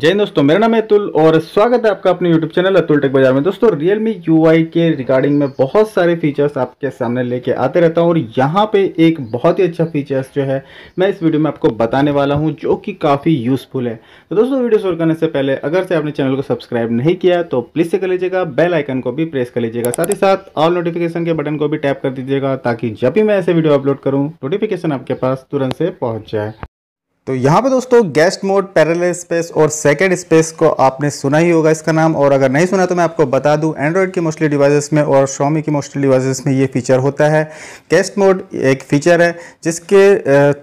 जय दोस्तों मेरा नाम है अतुल और स्वागत है आपका अपने YouTube चैनल अतुल टेक बाजार में दोस्तों Realme UI के रिगार्डिंग में बहुत सारे फीचर्स आपके सामने लेके आते रहता हूँ और यहाँ पे एक बहुत ही अच्छा फीचर्स जो है मैं इस वीडियो में आपको बताने वाला हूँ जो कि काफ़ी यूज़फुल है तो दोस्तों वीडियो शुरू करने से पहले अगर से आपने चैनल को सब्सक्राइब नहीं किया तो प्लीज़ से कर लीजिएगा बेल आइकन को भी प्रेस कर लीजिएगा साथ ही साथ ऑल नोटिफिकेशन के बटन को भी टैप कर दीजिएगा ताकि जब भी मैं ऐसे वीडियो अपलोड करूँ नोटिफिकेशन आपके पास तुरंत से पहुँच जाए तो यहाँ पे दोस्तों गेस्ट मोड पैरल स्पेस और सेकेंड स्पेस को आपने सुना ही होगा इसका नाम और अगर नहीं सुना तो मैं आपको बता दूं एंड्रॉयड की मोस्टली डिवाइसेस में और शॉमी की मोस्टली डिवाइसेस में ये फीचर होता है गेस्ट मोड एक फीचर है जिसके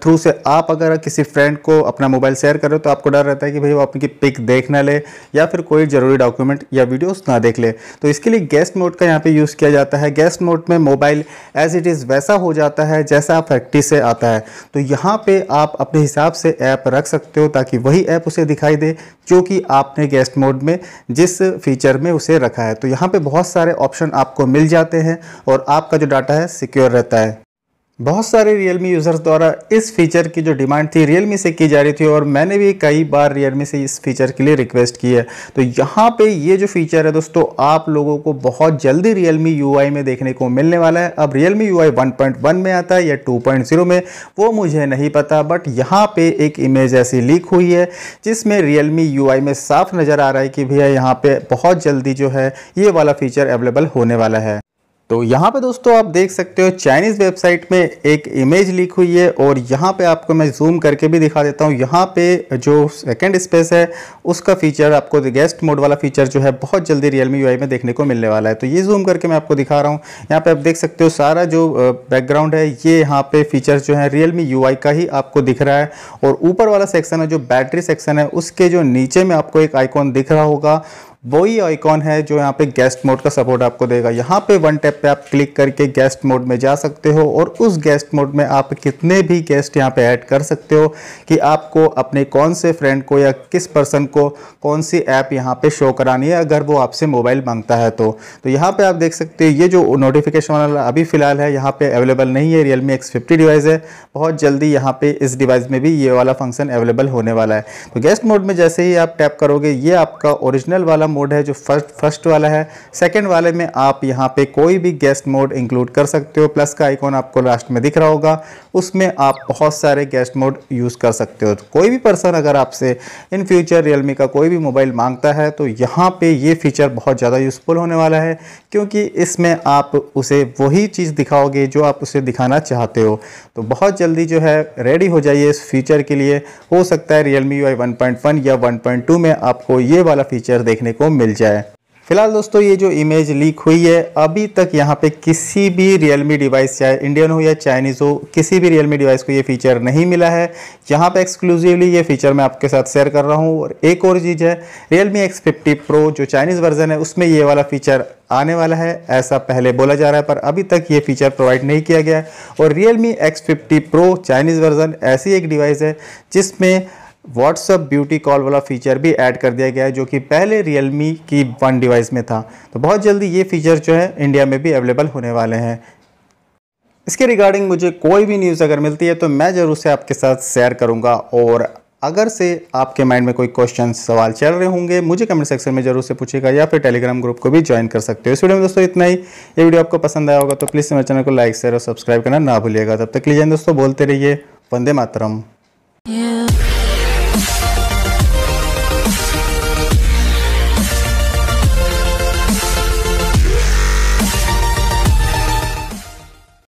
थ्रू से आप अगर किसी फ्रेंड को अपना मोबाइल शेयर करो तो आपको डर रहता है कि भाई वो आपकी पिक देख ना ले या फिर कोई ज़रूरी डॉक्यूमेंट या वीडियोज़ ना देख ले तो इसके लिए गेस्ट मोड का यहाँ पर यूज़ किया जाता है गेस्ट मोड में मोबाइल एज इट इज़ वैसा हो जाता है जैसा फैक्ट्री से आता है तो यहाँ पर आप अपने हिसाब से ऐप रख सकते हो ताकि वही ऐप उसे दिखाई दे जो कि आपने गेस्ट मोड में जिस फीचर में उसे रखा है तो यहाँ पे बहुत सारे ऑप्शन आपको मिल जाते हैं और आपका जो डाटा है सिक्योर रहता है बहुत सारे Realme यूज़र्स द्वारा इस फीचर की जो डिमांड थी Realme से की जा रही थी और मैंने भी कई बार Realme से इस फीचर के लिए रिक्वेस्ट की है तो यहाँ पे ये जो फीचर है दोस्तों आप लोगों को बहुत जल्दी Realme UI में देखने को मिलने वाला है अब Realme UI 1.1 में आता है या 2.0 में वो मुझे नहीं पता बट यहाँ पे एक इमेज ऐसी लीक हुई है जिसमें Realme UI में साफ नज़र आ रहा है कि भैया यहाँ पर बहुत जल्दी जो है ये वाला फीचर अवेलेबल होने वाला है तो यहाँ पे दोस्तों आप देख सकते हो चाइनीज़ वेबसाइट में एक इमेज लीक हुई है और यहाँ पे आपको मैं जूम करके भी दिखा देता हूँ यहाँ पे जो सेकंड स्पेस है उसका फीचर आपको गेस्ट मोड वाला फीचर जो है बहुत जल्दी रियलमी यूआई में देखने को मिलने वाला है तो ये जूम करके मैं आपको दिखा रहा हूँ यहाँ पर आप देख सकते हो सारा जो बैकग्राउंड है ये यहाँ पर फीचर जो है रियल यू का ही आपको दिख रहा है और ऊपर वाला सेक्शन है जो बैटरी सेक्शन है उसके जो नीचे में आपको एक आइकॉन दिख रहा होगा वही आइकॉन है जो यहाँ पे गेस्ट मोड का सपोर्ट आपको देगा यहाँ पे वन टैप पे आप क्लिक करके गेस्ट मोड में जा सकते हो और उस गेस्ट मोड में आप कितने भी गेस्ट यहाँ पे ऐड कर सकते हो कि आपको अपने कौन से फ्रेंड को या किस पर्सन को कौन सी ऐप यहाँ पे शो करानी है अगर वो आपसे मोबाइल मांगता है तो तो यहाँ पर आप देख सकते हो ये जो नोटिफिकेशन वाला अभी फ़िलहाल है यहाँ पर अवेलेबल नहीं है Realme X fifty device है बहुत जल्दी यहाँ पर इस डिवाइस में भी ये वाला फंक्शन अवेलेबल होने वाला है तो गेस्ट मोड में जैसे ही आप टैप करोगे ये आपका ओरिजिनल वाला मोड है जो फर्स्ट फर्स्ट वाला है सेकेंड वाले में आप यहाँ पे कोई भी गेस्ट मोड इंक्लूड कर सकते हो प्लस का आइकॉन आपको लास्ट में दिख रहा होगा उसमें आप बहुत सारे गेस्ट मोड यूज़ कर सकते हो तो कोई भी पर्सन अगर आपसे इन फ्यूचर रियलमी का कोई भी मोबाइल मांगता है तो यहाँ पर ये फीचर बहुत ज़्यादा यूज़फुल होने वाला है क्योंकि इसमें आप उसे वही चीज़ दिखाओगे जो आप उसे दिखाना चाहते हो तो बहुत जल्दी जो है रेडी हो जाइए इस फीचर के लिए हो सकता है रियल मी यू आई या 1.2 में आपको ये वाला फीचर देखने को मिल जाए फिलहाल दोस्तों ये जो इमेज लीक हुई है अभी तक यहाँ पे किसी भी रियलमी डिवाइस चाहे इंडियन हो या चाइनीज़ हो किसी भी रियलमी डिवाइस को ये फीचर नहीं मिला है यहाँ पे एक्सक्लूसिवली ये फीचर मैं आपके साथ शेयर कर रहा हूँ और एक और चीज़ है रियलमी एक्स फिफ्टी प्रो जो चाइनीज़ वर्जन है उसमें ये वाला फीचर आने वाला है ऐसा पहले बोला जा रहा है पर अभी तक ये फीचर प्रोवाइड नहीं किया गया है और Realme X fifty Pro Chinese version ऐसी एक डिवाइस है जिसमें व्हाट्सअप ब्यूटी कॉल वाला फीचर भी ऐड कर दिया गया है जो कि पहले रियलमी की वन डिवाइस में था तो बहुत जल्दी ये फीचर जो है इंडिया में भी अवेलेबल होने वाले हैं इसके रिगार्डिंग मुझे कोई भी न्यूज़ अगर मिलती है तो मैं ज़रूर से आपके साथ शेयर करूंगा और अगर से आपके माइंड में कोई क्वेश्चन सवाल चल रहे होंगे मुझे कमेंट सेक्शन में जरूर से पूछेगा या फिर टेलीग्राम ग्रुप को भी ज्वाइन कर सकते हो इस वीडियो में दोस्तों इतना ही ये वीडियो आपको पसंद आया होगा तो प्लीज़ मेरे चैनल को लाइक शेयर और सब्सक्राइब करना ना भूलिएगा तब तक लीजिए दोस्तों बोलते रहिए वंदे मातरम yeah.